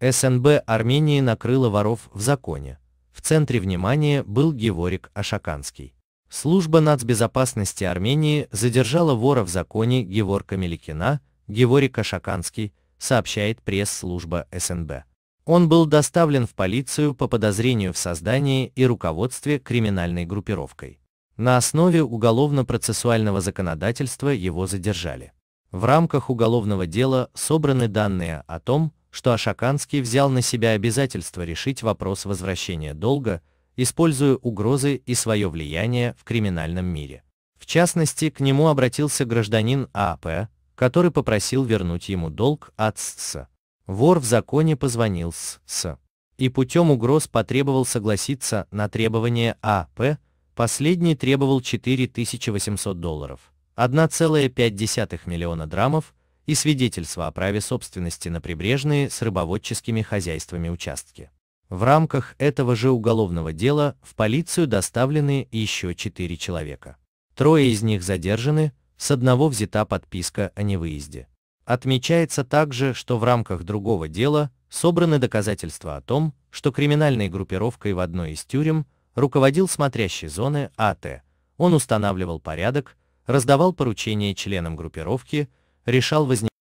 СНБ Армении накрыло воров в законе. В центре внимания был Геворик Ашаканский. Служба нацбезопасности Армении задержала вора в законе Геворка Меликина, Геворик Ашаканский, сообщает пресс-служба СНБ. Он был доставлен в полицию по подозрению в создании и руководстве криминальной группировкой. На основе уголовно-процессуального законодательства его задержали. В рамках уголовного дела собраны данные о том, что Ашаканский взял на себя обязательство решить вопрос возвращения долга, используя угрозы и свое влияние в криминальном мире. В частности, к нему обратился гражданин АП, который попросил вернуть ему долг от СС. Вор в законе позвонил СС и путем угроз потребовал согласиться на требование АП, последний требовал 4800 долларов, 1,5 миллиона драмов и свидетельство о праве собственности на прибрежные с рыбоводческими хозяйствами участки. В рамках этого же уголовного дела в полицию доставлены еще четыре человека. Трое из них задержаны, с одного взята подписка о невыезде. Отмечается также, что в рамках другого дела собраны доказательства о том, что криминальной группировкой в одной из тюрем руководил смотрящий зоны АТ. Он устанавливал порядок, раздавал поручения членам группировки, решал возникновение